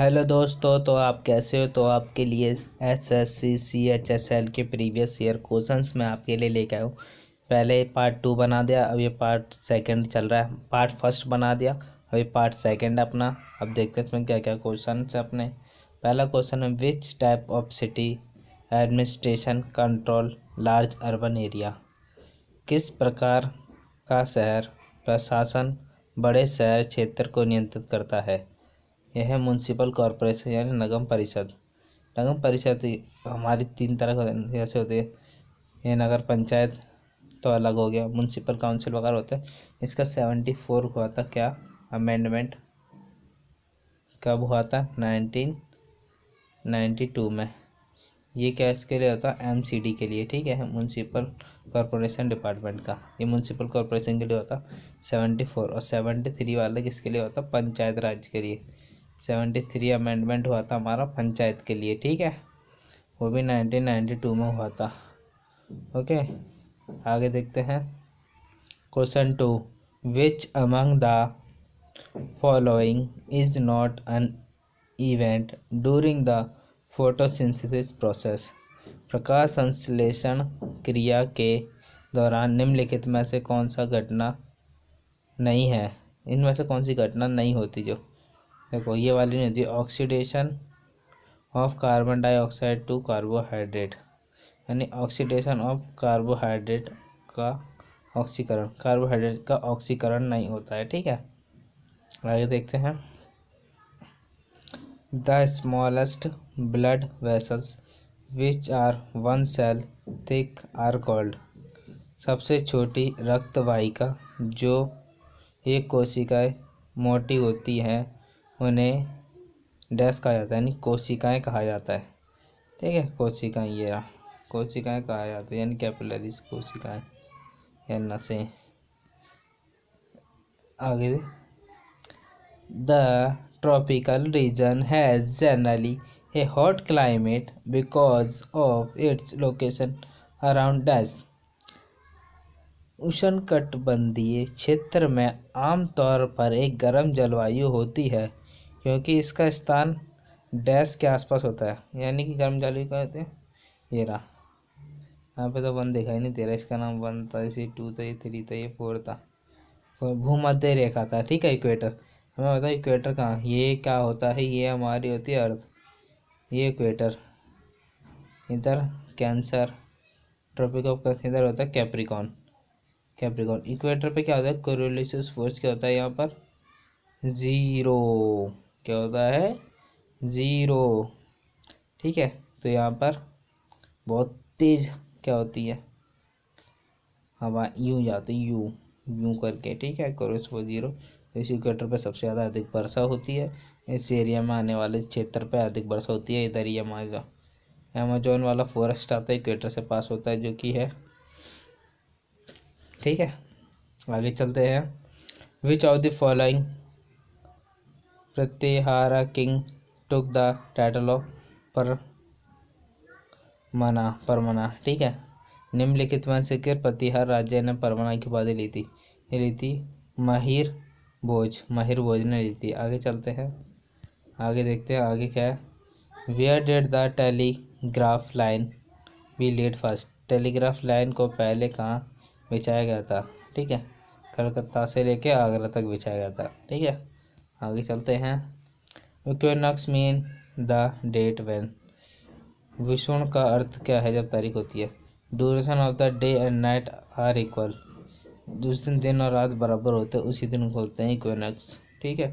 hello दोस्तों तो आप कैसे हो तो आपके लिए S S C C H S L के प्रीवियस ईयर क्वेश्चंस मैं आपके लिए लेके आया हूँ पहले पार्ट टू बना दिया अभी पार्ट सेकंड चल रहा है पार्ट फर्स्ट बना दिया अभी पार्ट सेकंड अपना अब देखते हैं इसमें क्या क्या क्वेश्चन है अपने पहला क्वेश्चन है which type of city administration control large urban area किस प्रकार का शहर प्रशासन बड़े शहर क्षेत्र को नियंत्रित करता है यह है म्यूनसिपल कॉरपोरेशन यानी नगम परिषद नगम परिषद हमारी तीन तरह जैसे होती है ये नगर पंचायत तो अलग हो गया म्यूनसिपल काउंसिल वगैरह होते हैं इसका सेवेंटी फोर हुआ था क्या अमेंडमेंट कब हुआ था नाइनटीन नाइन्टी टू में ये क्या इसके लिए होता है एम सी डी के लिए ठीक है म्यूनसिपल कॉरपोरेशन डिपार्टमेंट का ये म्यूनसिपल कॉरपोरेशन के लिए होता सेवेंटी फोर और सेवेंटी थ्री वाले किसके लिए होता पंचायत राज के लिए सेवेंटी थ्री अमेंडमेंट हुआ था हमारा पंचायत के लिए ठीक है वो भी नाइनटीन नाइन्टी टू में हुआ था ओके आगे देखते हैं question two which among the following is not an event during the photosynthesis process प्रकाश संश्लेषण क्रिया के दौरान निम्नलिखित में से कौन सा घटना नहीं है इनमें से कौन सी घटना नहीं होती जो देखो ये वाली नहीं होती oxidation of carbon dioxide to carbohydrate यानी ऑक्सीडेशन ऑफ कार्बोहाइड्रेट का ऑक्सीकरण कार्बोहाइड्रेट का ऑक्सीकरण नहीं होता है ठीक है आगे देखते हैं the smallest blood vessels which are one cell thick are called सबसे छोटी रक्तवाहिका जो एक कोशिकाएं मोटी होती हैं उन्हें डैश कहा जाता है यानी कोशिकाएं कहा जाता है ठीक है कोशिकाएं ये रहा कोशिकाएं कहा जाता है यानी कैपिलरीज कोशिकाएं या नसें आगे the region has generally a hot climate because of its location around डैस उष्ण कटबंधीय क्षेत्र में आमतौर पर एक गर्म जलवायु होती है क्योंकि इसका स्थान डैश के आसपास होता है यानी कि गर्म जाली का होते ये रहा यहाँ पे तो वन दिखाई नहीं दे रहा इसका नाम वन था इसी टू था ये थ्री था ये फोर था भूमध्य रेखा था ठीक है इक्वेटर हमें बताओ इक्वेटर कहाँ ये क्या होता है ये हमारी होती है अर्थ ये इक्वेटर इधर कैंसर ट्रॉपिक ऑफ इधर होता है कैप्रिकॉन कैप्रिकॉन इक्वेटर पे क्या होता है कोरोलिस फोर्स क्या होता है यहाँ पर ज़ीरो क्या होता है ज़ीरो ठीक है तो यहाँ पर बहुत तेज़ क्या होती है हवा यूँ जाती तो है यू यूँ करके ठीक है करो इसको ज़ीरो इस इक्वेटर पर सबसे ज़्यादा अधिक वर्षा होती है इस एरिया में आने वाले क्षेत्र पर अधिक वर्षा होती है इधर ही अमेजोन अमेजोन वाला फॉरेस्ट आता है इक्वेटर से पास होता है जो कि है ठीक है आगे चलते हैं which of the following king took the title of पर मना परमना ठीक है निम्नलिखित से के प्रतिहार राज्य ने परमना की उपाधि ली थी ली थी महिर भोज महिर भोज ने ली थी आगे चलते हैं आगे देखते हैं आगे क्या है where did the telegraph line be laid first telegraph line को पहले कहाँ बिछाया गया था ठीक है कलकत्ता से लेके आगरा तक बिछाया गया था ठीक है आगे चलते हैं equinox mean the date when विषुण का अर्थ क्या है जब तारीख होती है duration of the day and night are equal जिस दिन दिन और रात बराबर होते हैं उसी दिन खोलते हैं इक्वेनॉक्स ठीक है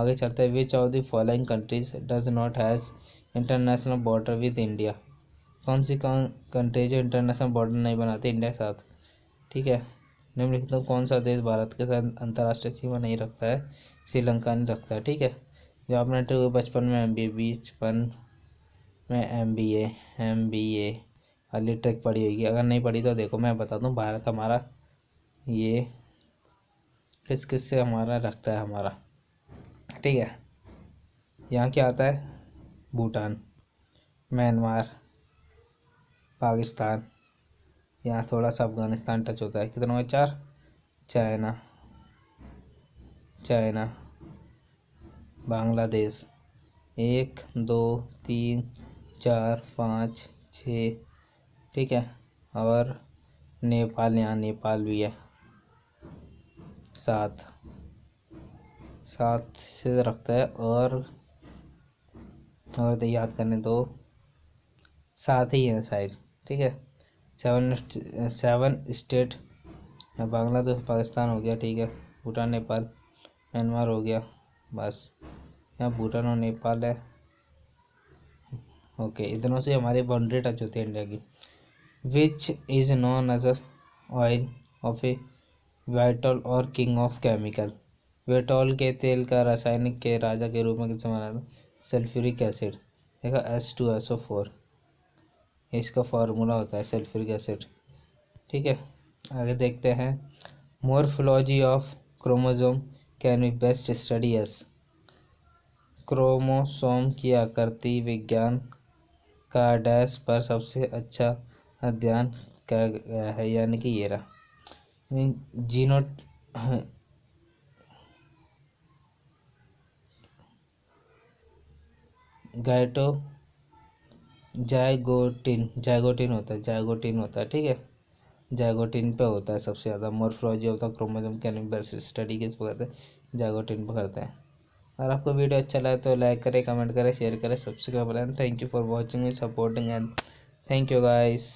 आगे चलते हैं which of the following countries does not has international border with India कौन सी कौन कंट्री जो इंटरनेशनल बॉर्डर नहीं बनाती इंडिया के साथ ठीक है निम्नलिखित में कौन सा देश भारत के साथ अंतर्राष्ट्रीय सीमा नहीं रखता है श्रीलंका नहीं रखता है ठीक है जो आपने बचपन में एम बी बचपन में M B A M B A अली ट्रिक पढ़ी होगी अगर नहीं पढ़ी तो देखो मैं बता दूँ भारत हमारा ये किस किस से हमारा रखता है हमारा ठीक है यहाँ क्या आता है भूटान म्यांमार पाकिस्तान यहाँ थोड़ा सा अफगानिस्तान टच होता है कितना हुआ चार चाइना चाइना बांग्लादेश एक दो तीन चार पाँच छ ठीक है और नेपाल यहाँ नेपाल भी है सात सात से रखता है और और तो याद करने दो सात ही हैं शायद ठीक है seven seven state Bangladesh Pakistan हो गया ठीक है भूटान नेपाल म्यांमार हो गया बस यहाँ भूटान और नेपाल है ओके इधरों से हमारी बाउंड्री टच होती है इंडिया की which is known as oil of a वेटॉल और किंग ऑफ केमिकल वेटॉल के तेल का रासायनिक के राजा के रूप में किसान सल्फ्यूरिक एसिड देखा S two S O four इसका फार्मूला होता है सल्फ्यूरिक एसिड ठीक है आगे देखते हैं morphology of chromosome can be best study as chromosome की आकृति विज्ञान का डैश पर सबसे अच्छा अध्ययन किया गया है यानी कि ये रहा जीनो गाइटो जायगोटिन जायगोटिन होता है जायगोटिन होता है ठीक है जायगोटिन पे होता है सबसे ज़्यादा मोर्फोलॉजी होता है क्रोमोजोम कैनिक स्टडी किस पर करते हैं जायगोटिन पर करते हैं अगर आपको वीडियो अच्छा लगे तो लाइक करें कमेंट करें शेयर करें सब्सक्राइब करें thank you for watching and supporting and thank you guys